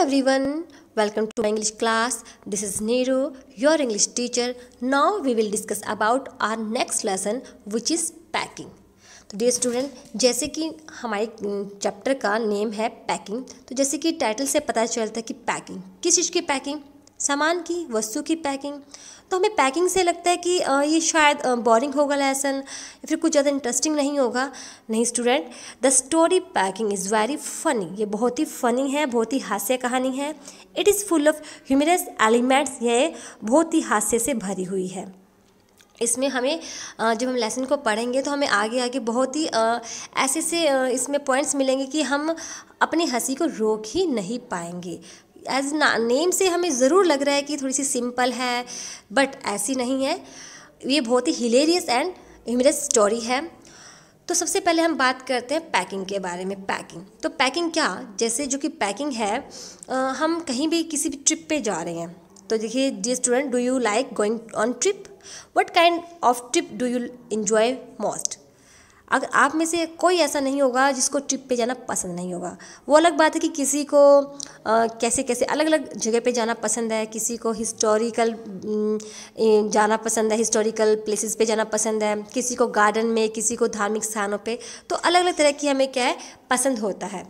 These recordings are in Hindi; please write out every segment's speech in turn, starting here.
Hello everyone, welcome to English class. This is Nero, your English teacher. Now we will discuss about our next lesson which is packing. तो डियर स्टूडेंट जैसे कि हमारे चैप्टर का नेम है पैकिंग तो जैसे कि टाइटल से पता चलता है कि पैकिंग किस चीज़ की पैकिंग सामान की वस्तु की पैकिंग तो हमें पैकिंग से लगता है कि ये शायद बोरिंग होगा लेसन या फिर कुछ ज़्यादा इंटरेस्टिंग नहीं होगा नहीं student the story packing is very funny ये बहुत ही फनी है बहुत ही हास्य कहानी है it is full of humorous elements ये बहुत ही हास्य से भरी हुई है इसमें हमें जब हम लेसन को पढ़ेंगे तो हमें आगे आगे बहुत ही ऐसे से इसमें पॉइंट्स मिलेंगे कि हम अपनी हंसी को रोक ही नहीं पाएंगे एज ना नेम से हमें ज़रूर लग रहा है कि थोड़ी सी सिंपल है बट ऐसी नहीं है ये बहुत ही हिलेरियस एंड हिमरस स्टोरी है तो सबसे पहले हम बात करते हैं पैकिंग के बारे में पैकिंग तो पैकिंग क्या जैसे जो कि पैकिंग है आ, हम कहीं भी किसी भी ट्रिप पे जा रहे हैं तो देखिए dear student do you like going on trip what kind of trip do you enjoy most अगर आप में से कोई ऐसा नहीं होगा जिसको ट्रिप पे जाना पसंद नहीं होगा वो अलग बात है कि किसी को आ, कैसे कैसे अलग अलग जगह पे जाना पसंद है किसी को हिस्टोरिकल जाना पसंद है हिस्टोरिकल प्लेसेस पे जाना पसंद है किसी को गार्डन में किसी को धार्मिक स्थानों पे तो अलग अलग तरह की हमें क्या है पसंद होता है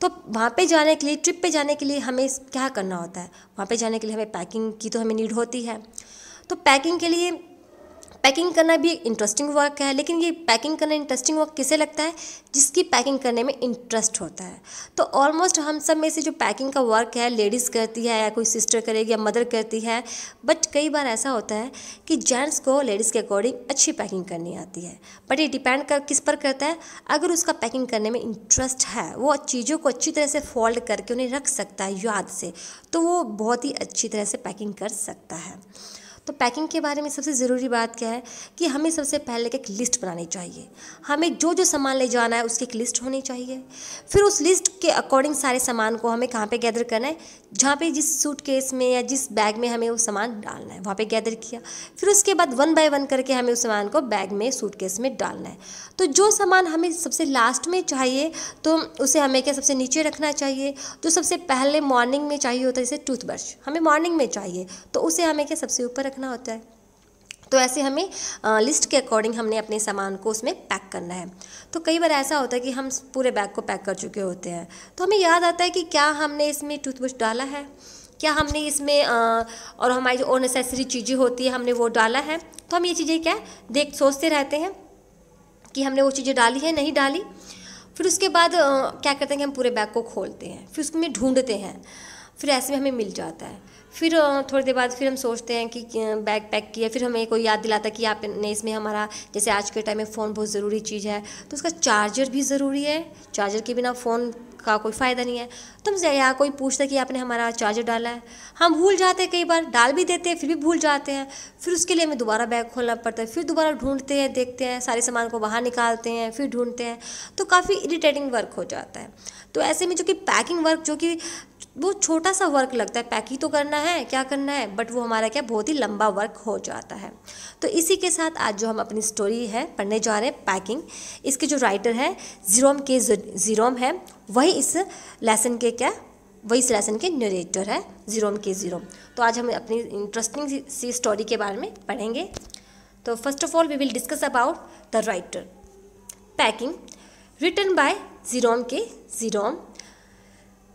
तो वहाँ पे जाने के लिए ट्रिप पे जाने के लिए हमें क्या करना होता है वहाँ पे जाने के लिए हमें पैकिंग की तो हमें नीड होती है तो पैकिंग के लिए पैकिंग करना भी एक इंटरेस्टिंग वर्क है लेकिन ये पैकिंग करना इंटरेस्टिंग वर्क किसे लगता है जिसकी पैकिंग करने में इंटरेस्ट होता है तो ऑलमोस्ट हम सब में से जो पैकिंग का वर्क है लेडीज़ करती है या कोई सिस्टर करेगी या मदर करती है बट कई बार ऐसा होता है कि जेंट्स को लेडीज़ के अकॉर्डिंग अच्छी पैकिंग करनी आती है बट ये डिपेंड कर किस पर करता है अगर उसका पैकिंग करने में इंटरेस्ट है वो चीज़ों को अच्छी तरह से फोल्ड करके उन्हें रख सकता है याद से तो वो बहुत ही अच्छी तरह से पैकिंग कर सकता है तो पैकिंग के बारे में सबसे ज़रूरी बात क्या है कि हमें सबसे पहले एक लिस्ट बनानी चाहिए हमें जो जो सामान ले जाना है उसकी एक लिस्ट होनी चाहिए फिर उस लिस्ट के अकॉर्डिंग सारे सामान को हमें कहाँ पे गैदर करना है जहाँ पे जिस सूट केस में या जिस बैग में हमें वो सामान डालना है वहाँ पे गैदर किया फिर उसके बाद वन बाय वन करके हमें उस सामान को बैग में सूट केस में डालना है तो जो सामान हमें सबसे लास्ट में चाहिए तो उसे हमें क्या सबसे नीचे रखना चाहिए जो सबसे पहले मॉर्निंग में चाहिए होता है जैसे टूथब्रश हमें मॉर्निंग में चाहिए तो उसे हमें क्या सबसे ऊपर रखना होता है तो ऐसे हमें लिस्ट के अकॉर्डिंग हमने अपने सामान को उसमें पैक करना है तो कई बार ऐसा होता है कि हम पूरे बैग को पैक कर चुके होते हैं तो हमें याद आता है कि क्या हमने इसमें टूथब्रश डाला है क्या हमने इसमें आ, और हमारी जो अननेसेसरी चीज़ें होती है हमने वो डाला है तो हम ये चीज़ें क्या देख सोचते रहते हैं कि हमने वो चीज़ें डाली है नहीं डाली फिर उसके बाद आ, क्या करते हैं कि हम पूरे बैग को खोलते हैं फिर उसमें ढूंढते हैं फिर ऐसे में हमें मिल जाता है फिर थोड़ी देर बाद फिर हम सोचते हैं कि बैग पैक किया फिर हमें कोई याद दिलाता कि आपने इसमें हमारा जैसे आज के टाइम में फ़ोन बहुत ज़रूरी चीज़ है तो उसका चार्जर भी ज़रूरी है चार्जर के बिना फ़ोन का कोई फ़ायदा नहीं है तो हम यहाँ कोई पूछता कि आपने हमारा चार्जर डाला है हम भूल जाते हैं कई बार डाल भी देते हैं फिर भी भूल जाते हैं फिर उसके लिए हमें दोबारा बैग खोलना पड़ता है फिर दोबारा ढूंढते हैं देखते हैं सारे सामान को बाहर निकालते हैं फिर ढूंढते हैं तो काफ़ी इरीटेटिंग वर्क हो जाता है तो ऐसे में जो कि पैकिंग वर्क जो कि वो छोटा सा वर्क लगता है पैक ही तो करना है क्या करना है बट वो हमारा क्या बहुत ही लंबा वर्क हो जाता है तो इसी के साथ आज जो हम अपनी स्टोरी है पढ़ने जा रहे हैं पैकिंग इसके जो राइटर है जीरोम के जीरोम है वही इस लेसन के क्या वही इस लेसन के नरेटर है जीरोम के जीरोम तो आज हम अपनी इंटरेस्टिंग सी स्टोरी के बारे में पढ़ेंगे तो first of all we will discuss about the writer packing return by Jerome K Jerome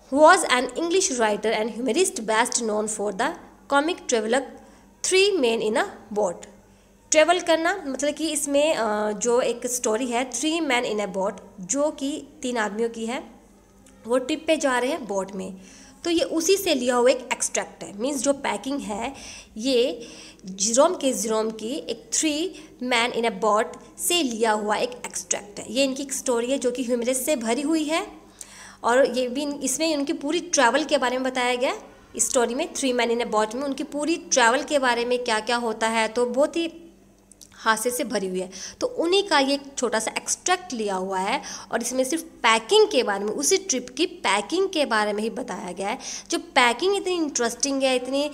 was an English writer and humorist best known for the comic traveler three man in a boat travel करना मतलब कि इसमें जो एक स्टोरी है three man in a boat जो कि तीन आदमियों की है वो ट्रिप पे जा रहे हैं बोट में तो ये उसी से लिया हुआ एक एक्सट्रैक्ट है मीन्स जो पैकिंग है ये जीरोम के जीरोम की एक three man in a boat से लिया हुआ एक एक्सट्रैक्ट है ये इनकी एक स्टोरी है जो कि ह्यूमरस से भरी हुई है और ये भी इसमें उनकी पूरी ट्रैवल के बारे में बताया गया इस स्टोरी में three man in a boat में उनकी पूरी ट्रैवल के बारे में क्या क्या होता है तो बहुत ही हादसे से भरी हुई है तो उन्हीं का ये एक छोटा सा एक्सट्रैक्ट लिया हुआ है और इसमें सिर्फ पैकिंग के बारे में उसी ट्रिप की पैकिंग के बारे में ही बताया गया है जो पैकिंग इतनी इंटरेस्टिंग है इतनी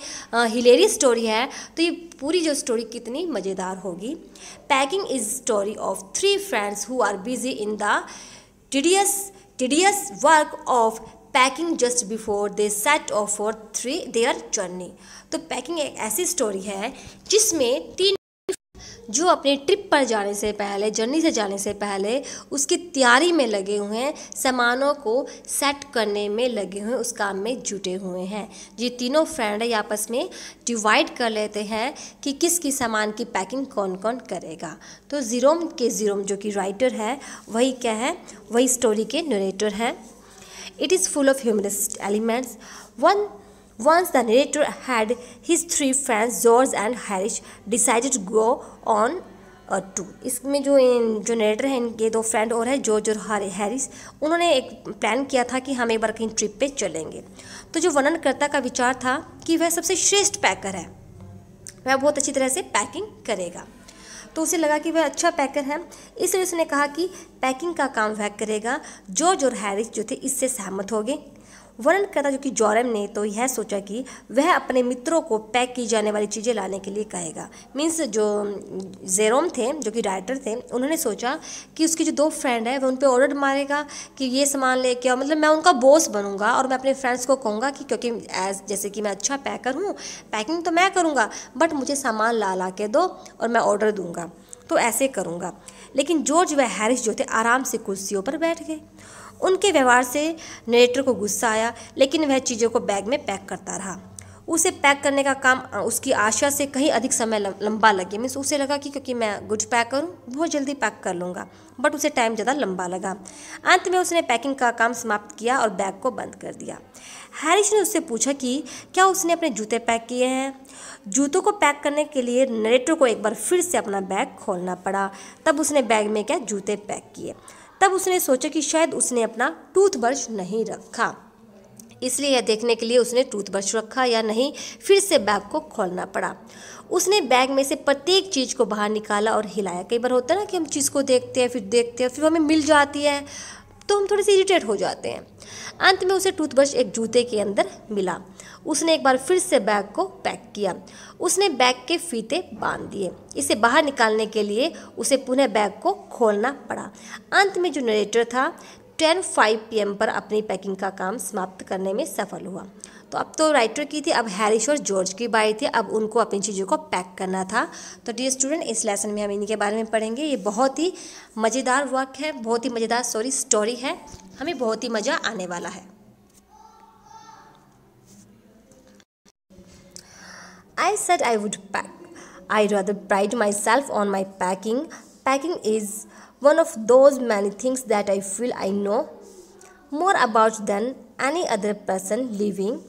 हिलेरी स्टोरी है तो ये पूरी जो स्टोरी कितनी मज़ेदार होगी packing is story of three friends who are busy in the tedious tedious work of packing just before they set off for three their journey तो पैकिंग एक ऐसी स्टोरी है जिसमें तीन जो अपने ट्रिप पर जाने से पहले जर्नी से जाने से पहले उसकी तैयारी में लगे हुए हैं सामानों को सेट करने में लगे हुए उस काम में जुटे हुए हैं ये तीनों फ्रेंड आपस में डिवाइड कर लेते हैं कि किस की सामान की पैकिंग कौन कौन करेगा तो ज़ीरोम के ज़ीरोम जो कि राइटर है वही क्या है वही स्टोरी के नरेटर हैं it is full of humorist elements one Once the narrator had his three friends George and Harris decided go on to इसमें जो इन जो नरेटर हैं इनके दो फ्रेंड और हैं जॉर्ज और हैरिस उन्होंने एक प्लान किया था कि हम एक बार कहीं ट्रिप पे चलेंगे तो जो वर्णनकर्ता का विचार था कि वह सबसे श्रेष्ठ पैकर है वह बहुत अच्छी तरह से पैकिंग करेगा तो उसे लगा कि वह अच्छा पैकर है इसलिए उसने कहा कि पैकिंग का काम वह करेगा जॉर्ज और हैरिस जो थे इससे सहमत हो गए वर्णन करता जो कि जॉरम ने तो यह सोचा कि वह अपने मित्रों को पैक की जाने वाली चीज़ें लाने के लिए कहेगा मीन्स जो जेरोम थे जो कि राइटर थे उन्होंने सोचा कि उसके जो दो फ्रेंड है वह उन पर ऑर्डर मारेगा कि ये सामान लेके आओ मतलब मैं उनका बॉस बनूंगा और मैं अपने फ्रेंड्स को कहूँगा कि क्योंकि एज जैसे कि मैं अच्छा पैकर हूँ पैकिंग तो मैं करूँगा बट मुझे सामान ला ला के दो और मैं ऑर्डर दूँगा तो ऐसे करूँगा लेकिन जॉर्ज व हैरिस जो थे आराम से कुर्सियों पर बैठ गए उनके व्यवहार से नरेटर को गुस्सा आया लेकिन वह चीज़ों को बैग में पैक करता रहा उसे पैक करने का काम उसकी आशा से कहीं अधिक समय लंबा लगे मीन्स उसे लगा कि क्योंकि मैं गुड्स पैक करूँ बहुत जल्दी पैक कर लूँगा बट उसे टाइम ज़्यादा लंबा लगा अंत में उसने पैकिंग का काम समाप्त किया और बैग को बंद कर दिया हैरिस ने उससे पूछा कि क्या उसने अपने जूते पैक किए हैं जूतों को पैक करने के लिए नरेटर को एक बार फिर से अपना बैग खोलना पड़ा तब उसने बैग में क्या जूते पैक किए तब उसने सोचा कि शायद उसने अपना टूथब्रश नहीं रखा इसलिए यह देखने के लिए उसने टूथब्रश रखा या नहीं फिर से बैग को खोलना पड़ा उसने बैग में से प्रत्येक चीज़ को बाहर निकाला और हिलाया कई बार होता है ना कि हम चीज़ को देखते हैं फिर देखते हैं फिर हमें मिल जाती है तो हम थोड़े से इरिटेट हो जाते हैं अंत में उसे टूथब्रश एक जूते के अंदर मिला उसने एक बार फिर से बैग को पैक किया उसने बैग के फीते बांध दिए इसे बाहर निकालने के लिए उसे पुनः बैग को खोलना पड़ा अंत में जो नरेटर था टेन फाइव पी पर अपनी पैकिंग का काम समाप्त करने में सफल हुआ तो अब तो राइटर की थी अब हैरिस और जॉर्ज की बारी थी अब उनको अपनी चीज़ों को पैक करना था तो डियर स्टूडेंट इस लेसन में हम इन्हीं के बारे में पढ़ेंगे ये बहुत ही मज़ेदार वर्क है बहुत ही मज़ेदार सॉरी स्टोरी है हमें बहुत ही मज़ा आने वाला है I said I would pack I rather myself on my packing packing is one of those many things that I feel I know more about than any other person living.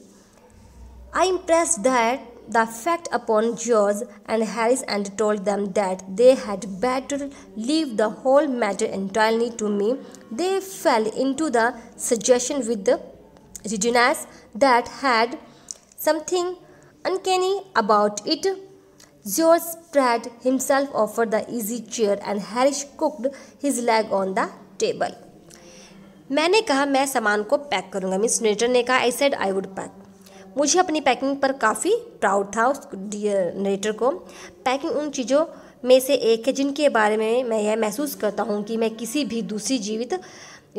I impressed that the fact upon George and Harris and told them that they had better leave the whole matter entirely to me. They fell into the suggestion with the readiness that had something uncanny about it George spread himself over the easy chair and Harish cooked his leg on the table. मैंने कहा मैं सामान को पैक करूंगा मिस नेटर ने कहा I said I would pack मुझे अपनी पैकिंग पर काफ़ी प्राउड था उस नेटर को पैकिंग उन चीज़ों में से एक है जिनके बारे में मैं यह महसूस करता हूँ कि मैं किसी भी दूसरी जीवित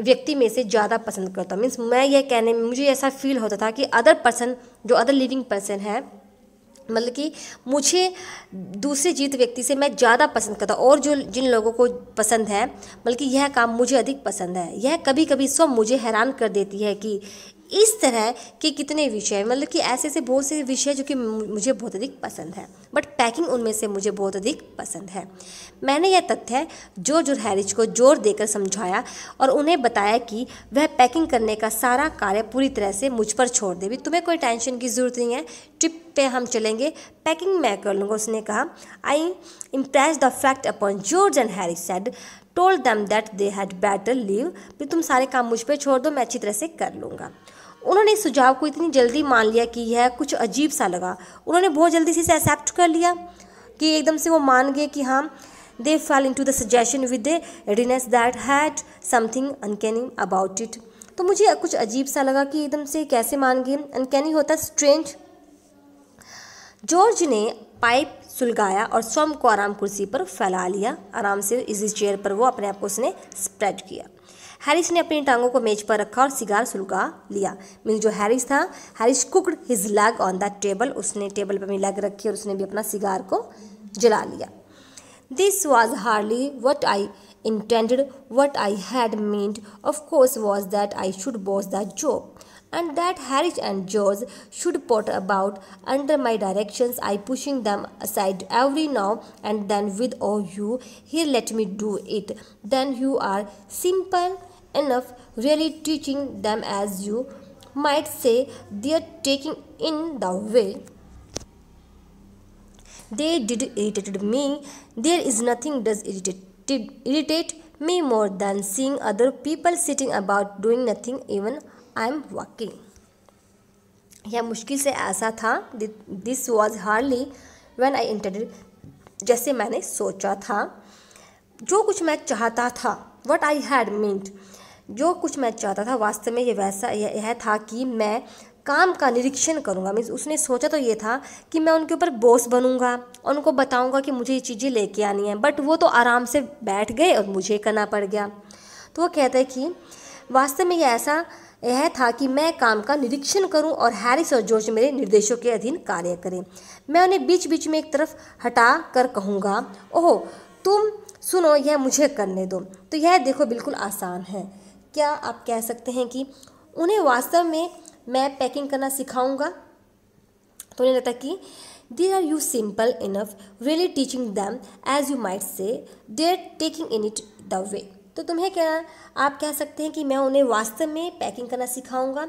व्यक्ति में से ज़्यादा पसंद करता हूँ मीन्स मैं यह कहने में मुझे ऐसा फील होता था कि अदर पर्सन जो अदर लिविंग पर्सन है मतलब कि मुझे दूसरे जीवित व्यक्ति से मैं ज़्यादा पसंद करता और जो जिन लोगों को पसंद है बल्कि मतलब यह काम मुझे अधिक पसंद है यह कभी कभी स्व मुझे हैरान कर देती है कि इस तरह के कितने विषय मतलब कि ऐसे ऐसे बहुत से विषय जो कि मुझे बहुत अधिक पसंद है बट पैकिंग उनमें से मुझे बहुत अधिक पसंद है मैंने यह तथ्य जोर जोर हैरिज को जोर देकर समझाया और उन्हें बताया कि वह पैकिंग करने का सारा कार्य पूरी तरह से मुझ पर छोड़ दे भी तुम्हें कोई टेंशन की ज़रूरत नहीं है ट्रिप पे हम चलेंगे पैकिंग मैं कर लूँगा उसने कहा I impress the fact upon George and Harris said told them that they had better leave भी तुम सारे काम मुझ पर छोड़ दो मैं अच्छी तरह से कर लूँगा उन्होंने इस सुझाव को इतनी जल्दी मान लिया कि यह कुछ अजीब सा लगा उन्होंने बहुत जल्दी से इसे एक्सेप्ट कर लिया कि एकदम से वो मान गए कि हाँ they fell into the suggestion with a readiness that had something uncanny about it तो मुझे कुछ अजीब सा लगा कि एकदम से कैसे मान गए अनकैनी होता स्ट्रेंज जॉर्ज ने पाइप सुलगाया और स्वम को आराम कुर्सी पर फैला लिया आराम से इसी चेयर पर वो अपने आप को उसने स्प्रेड किया हैरिस ने अपनी टांगों को मेज पर रखा और सिगार सुलगा लिया मिल जो हैरिस था Harris cocked his leg on the table उसने टेबल पर अपनी लैग रखी और उसने भी अपना सिगार को जला लिया this was hardly what I intended what I had meant of course was that I should boss the job and that Harris and George should potter about under my direction I pushing them aside every now and then with oh you he let me do it then you are simple enough really teaching them as you might say they are taking in the way they did irritated me there is nothing does irritate irritate me more than seeing other people sitting about doing nothing even i am walking यह मुश्किल से ऐसा था this was hardly when I enter जैसे मैंने सोचा था जो कुछ मैं चाहता था वट आई हैड मीन्ट जो कुछ मैं चाहता था वास्तव में ये वैसा यह था कि मैं काम का निरीक्षण करूँगा मीन्स उसने सोचा तो ये था कि मैं उनके ऊपर बॉस बनूँगा और उनको बताऊँगा कि मुझे ये चीज़ें लेके आनी है बट वो तो आराम से बैठ गए और मुझे करना पड़ गया तो वो कहते हैं कि वास्तव में यह ऐसा यह था कि मैं काम का निरीक्षण करूं और हैरिस और जॉर्ज मेरे निर्देशों के अधीन कार्य करें मैं उन्हें बीच बीच में एक तरफ हटा कर कहूँगा ओहो तुम सुनो यह मुझे करने दो तो यह देखो बिल्कुल आसान है क्या आप कह सकते हैं कि उन्हें वास्तव में मैं पैकिंग करना सिखाऊंगा तो उन्हें लगता कि there are you simple enough really teaching them as you might say there taking in it the way तो तुम्हें क्या आप कह सकते हैं कि मैं उन्हें वास्तव में पैकिंग करना सिखाऊंगा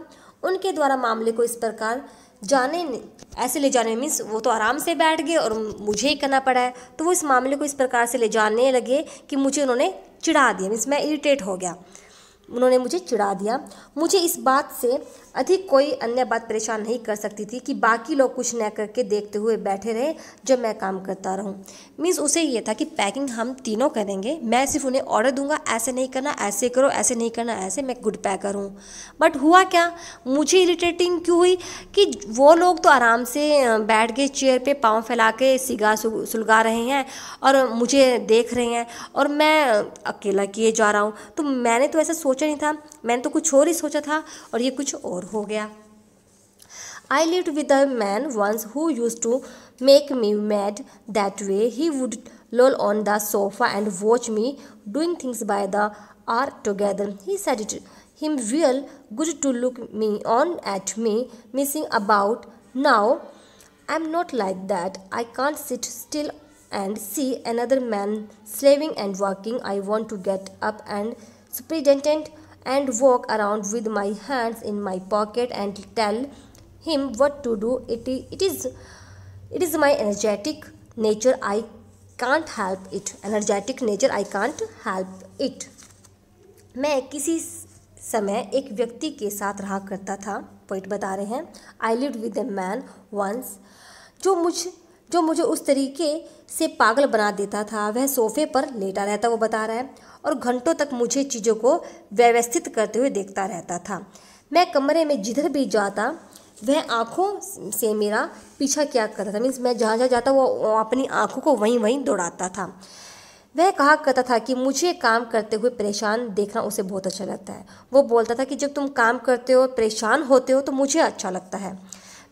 उनके द्वारा मामले को इस प्रकार जाने ऐसे ले जाने मीन्स वो तो आराम से बैठ गए और मुझे ही करना पड़ा है तो वो इस मामले को इस प्रकार से ले जाने लगे कि मुझे उन्होंने चिढ़ा दिया मीन्स मैं इरीटेट हो गया उन्होंने मुझे चिढ़ा दिया मुझे इस बात से अधिक कोई अन्य बात परेशान नहीं कर सकती थी कि बाकी लोग कुछ न करके देखते हुए बैठे रहे जब मैं काम करता रहूँ मीन्स उसे ये था कि पैकिंग हम तीनों करेंगे मैं सिर्फ उन्हें ऑर्डर दूंगा ऐसे नहीं करना ऐसे करो ऐसे नहीं करना ऐसे मैं गुड पैकर हूँ बट हुआ क्या मुझे इरिटेटिंग क्यों हुई कि वो लोग तो आराम से बैठ गए चेयर पे पाँव फैला के सिगा सुलगा रहे हैं और मुझे देख रहे हैं और मैं अकेला किए जा रहा हूँ तो मैंने तो ऐसा सोचा नहीं था मैंने तो कुछ और ही सोचा था और ये कुछ और हो गया I lived with a man once who used to make me mad that way. He would loll on the sofa and watch me doing things by the hour together. He said it him real good to look me on at me missing about now i'm not like that i can't sit still and see another man slaving and working i want to get up and superintendent and walk around with my hands in my pocket and tell him what to do it, it is it is my energetic nature i can't help it energetic nature i can't help it मैं किसी समय एक व्यक्ति के साथ रहा करता था पोइट बता रहे हैं I live with a man once जो मुझ जो मुझे उस तरीके से पागल बना देता था वह सोफे पर लेटा रहता वो बता रहा है और घंटों तक मुझे चीज़ों को व्यवस्थित करते हुए देखता रहता था मैं कमरे में जिधर भी जाता वह आँखों से मेरा पीछा क्या करता था मीन्स मैं जहाँ जहाँ जाता वो अपनी आँखों को वहीं वहीं दौड़ाता था वह कहा करता था कि मुझे काम करते हुए परेशान देखना उसे बहुत अच्छा लगता है वो बोलता था कि जब तुम काम करते हो परेशान होते हो तो मुझे अच्छा लगता है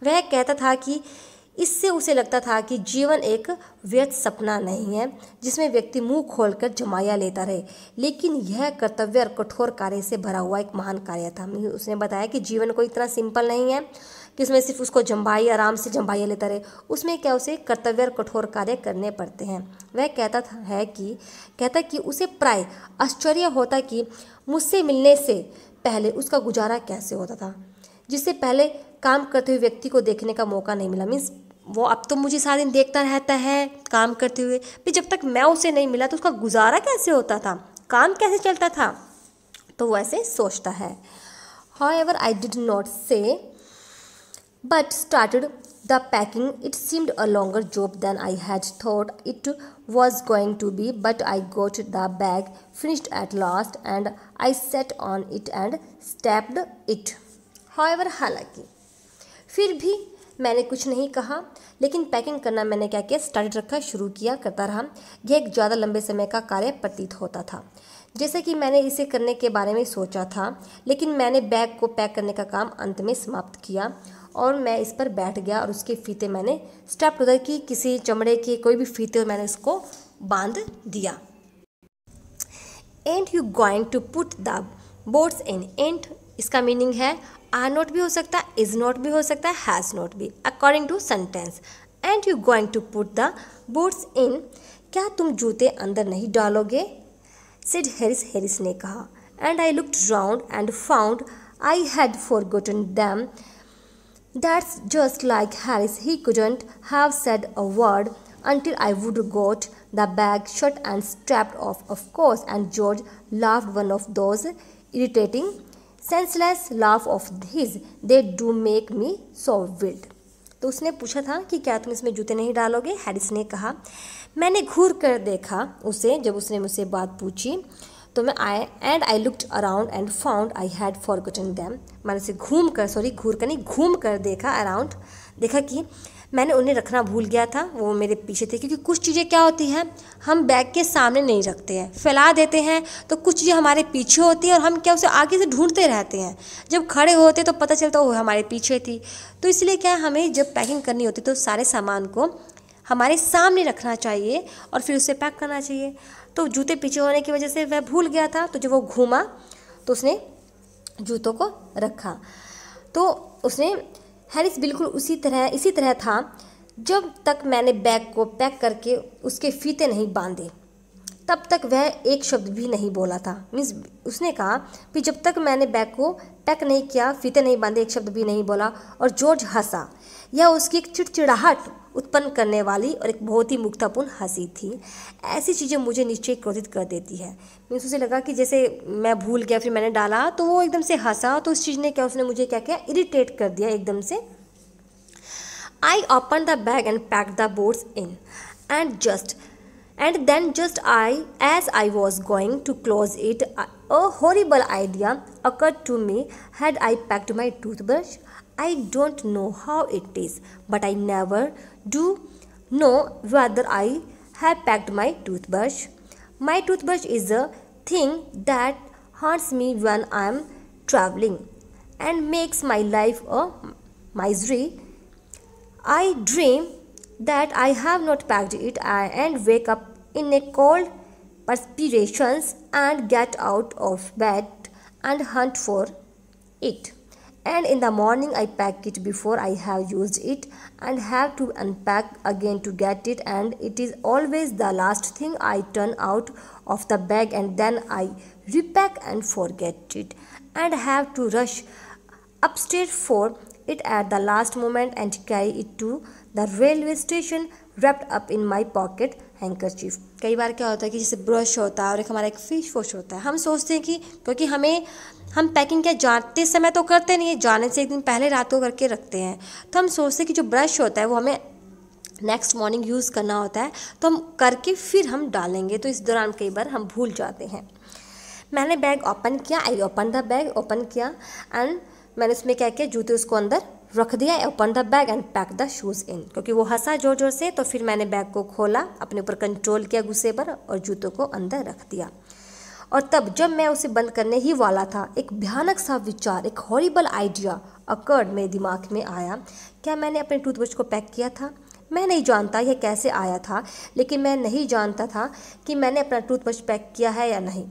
वह कहता था कि इससे उसे लगता था कि जीवन एक व्यर्थ सपना नहीं है जिसमें व्यक्ति मुंह खोलकर जमाया लेता रहे लेकिन यह कर्तव्य और कठोर कार्य से भरा हुआ एक महान कार्य था उसने बताया कि जीवन को इतना सिंपल नहीं है कि उसमें सिर्फ उसको जम्बाई आराम से जम्बाइया लेता रहे उसमें क्या उसे कर्तव्य और कठोर कार्य करने पड़ते हैं वह कहता था है कि कहता कि उसे प्राय आश्चर्य होता कि मुझसे मिलने से पहले उसका गुजारा कैसे होता था जिससे पहले काम करते हुए व्यक्ति को देखने का मौका नहीं मिला मीन्स वो अब तो मुझे सारा दिन देखता रहता है काम करते हुए फिर जब तक मैं उसे नहीं मिला तो उसका गुजारा कैसे होता था काम कैसे चलता था तो वो ऐसे सोचता है however I did not say but started the packing it seemed a longer job than I had thought it was going to be but I got the bag finished at last and I sat on it and strapped it however हालांकि फिर भी मैंने कुछ नहीं कहा लेकिन पैकिंग करना मैंने क्या किया स्टार्ट रखा शुरू किया करता रहा यह एक ज़्यादा लंबे समय का कार्य प्रतीत होता था जैसे कि मैंने इसे करने के बारे में सोचा था लेकिन मैंने बैग को पैक करने का काम अंत में समाप्त किया और मैं इस पर बैठ गया और उसके फीते मैंने स्टेप उधर की किसी चमड़े के कोई भी फीते मैंने इसको बांध दिया and you going to put the boards in and इसका मीनिंग है आर नॉट भी हो सकता है इज नॉट भी हो सकता है हैज़ नॉट भी according to sentence and you going to put the boots in क्या तुम जूते अंदर नहीं डालोगे सिड हेरिस हेरिस ने कहा and I look round and found I had forgotten them that's just like Harris he couldn't have said a word until I would got the bag shut and strapped off of course and George laugh one of those irritating senseless laugh of his they do make me so wild तो उसने पूछा था कि क्या तुम इसमें जूते नहीं डालोगे हैरिस ने कहा मैंने घूर कर देखा उसे जब उसने मुझसे बात पूछी तो मैं I and I looked around and found I had forgotten them मैंने उसे घूम कर सॉरी घूर कर नहीं घूम कर देखा अराउंड देखा कि मैंने उन्हें रखना भूल गया था वो मेरे पीछे थे क्योंकि कुछ चीज़ें क्या होती हैं हम बैग के सामने नहीं रखते हैं फैला देते हैं तो कुछ चीज़ें हमारे पीछे होती हैं और हम क्या उसे आगे से ढूंढते रहते हैं जब खड़े होते तो पता चलता वो हमारे पीछे थी तो इसलिए क्या हमें जब पैकिंग करनी होती तो सारे सामान को हमारे सामने रखना चाहिए और फिर उसे पैक करना चाहिए तो जूते पीछे होने की वजह से वह भूल गया था तो जब वो घूमा तो उसने जूतों को रखा तो उसने हैरिस बिल्कुल उसी तरह इसी तरह था जब तक मैंने बैग को पैक करके उसके फीते नहीं बांधे तब तक वह एक शब्द भी नहीं बोला था मीन्स उसने कहा कि जब तक मैंने बैग को पैक नहीं किया फीते नहीं बांधे एक शब्द भी नहीं बोला और जॉर्ज हंसा यह उसकी एक चिड़चिड़ाहट उत्पन्न करने वाली और एक बहुत ही मुक्तापूर्ण हंसी थी ऐसी चीज़ें मुझे निश्चय क्रोधित कर देती है मुझे उसे लगा कि जैसे मैं भूल गया फिर मैंने डाला तो वो एकदम से हंसा तो उस चीज़ ने क्या उसने मुझे क्या किया इरीटेट कर दिया एकदम से I open the bag and pack the boards in and just and then just i as i was going to close it a horrible idea occurred to me had i packed my toothbrush i don't know how it is but i never do know whether i have packed my toothbrush my toothbrush is a thing that haunts me when i am traveling and makes my life a misery i dream that I have not packed it and wake up in a cold perspirations and get out of bed and hunt for it. And in the morning I pack it before I have used it and have to unpack again to get it and it is always the last thing I turn out of the bag and then I repack and forget it and have to rush upstairs for it at the last moment and carry it to the railway station wrapped up in my pocket handkerchief कई बार क्या होता है कि जैसे ब्रश होता है और एक हमारा एक फिश वॉश होता है हम सोचते हैं कि क्योंकि हमें हम पैकिंग क्या जाते समय तो करते नहीं है जाने से एक दिन पहले रात को करके रखते हैं तो हम सोचते हैं कि जो ब्रश होता है वो हमें नेक्स्ट मॉर्निंग यूज़ करना होता है तो हम करके फिर हम डालेंगे तो इस दौरान कई बार हम भूल जाते हैं मैंने बैग ओपन किया I open the bag open किया एंड मैंने उसमें क्या किया जूते उसको अंदर रख दिया open the bag and pack the shoes in क्योंकि वो हंसा जोर जोर से तो फिर मैंने बैग को खोला अपने ऊपर कंट्रोल किया गुस्से पर और जूतों को अंदर रख दिया और तब जब मैं उसे बंद करने ही वाला था एक भयानक सा विचार एक हॉरिबल आइडिया अकर्ड मेरे दिमाग में आया क्या मैंने अपने टूथब्रश को पैक किया था मैं नहीं जानता यह कैसे आया था लेकिन मैं नहीं जानता था कि मैंने अपना टूथब्रश पैक किया है या नहीं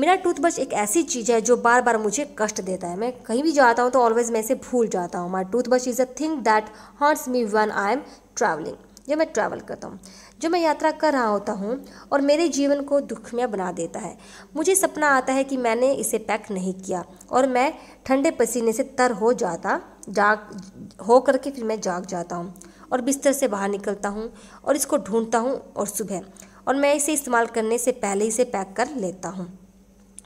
मेरा टूथब्रश एक ऐसी चीज़ है जो बार बार मुझे कष्ट देता है मैं कहीं भी जाता हूँ तो ऑलवेज मैं इसे भूल जाता हूँ my toothbrush is a thing that haunts me one I am travelling जब मैं ट्रैवल करता हूँ जब मैं यात्रा कर रहा होता हूँ और मेरे जीवन को दुखमय बना देता है मुझे सपना आता है कि मैंने इसे पैक नहीं किया और मैं ठंडे पसीने से तर हो जाता जाग हो करके फिर मैं जाग जाता हूँ और बिस्तर से बाहर निकलता हूँ और इसको ढूंढता हूँ और सुबह और मैं इसे इस्तेमाल करने से पहले इसे पैक कर लेता हूँ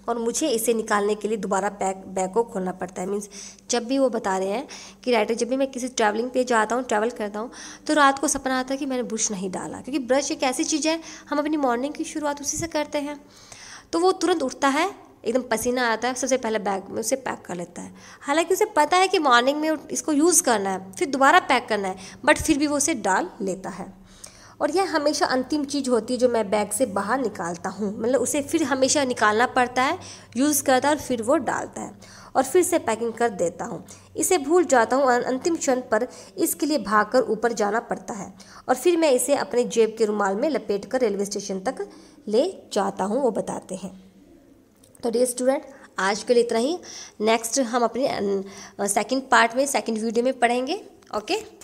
और मुझे इसे निकालने के लिए दोबारा पैक बैग को खोलना पड़ता है मीन्स जब भी वो बता रहे हैं कि राइटर जब भी मैं किसी ट्रैवलिंग पे जाता हूँ ट्रैवल करता हूँ तो रात को सपना आता है कि मैंने ब्रश नहीं डाला क्योंकि ब्रश एक ऐसी चीज़ है हम अपनी मॉर्निंग की शुरुआत उसी से करते हैं तो वो तुरंत उठता है एकदम पसीना आता है सबसे पहले बैग में उसे पैक कर लेता है हालांकि उसे पता है कि मॉर्निंग में इसको यूज़ करना है फिर दोबारा पैक करना है बट फिर भी वो उसे डाल लेता है और यह हमेशा अंतिम चीज़ होती है जो मैं बैग से बाहर निकालता हूँ मतलब उसे फिर हमेशा निकालना पड़ता है यूज़ करता है और फिर वो डालता है और फिर से पैकिंग कर देता हूँ इसे भूल जाता हूँ अंतिम क्षण पर इसके लिए भागकर ऊपर जाना पड़ता है और फिर मैं इसे अपने जेब के रुमाल में लपेट कर रेलवे स्टेशन तक ले जाता हूँ वो बताते हैं तो डे स्टूडेंट आज के लिए इतना ही नेक्स्ट हम अपने सेकंड अं, पार्ट में सेकंड वीडियो में पढ़ेंगे ओके okay?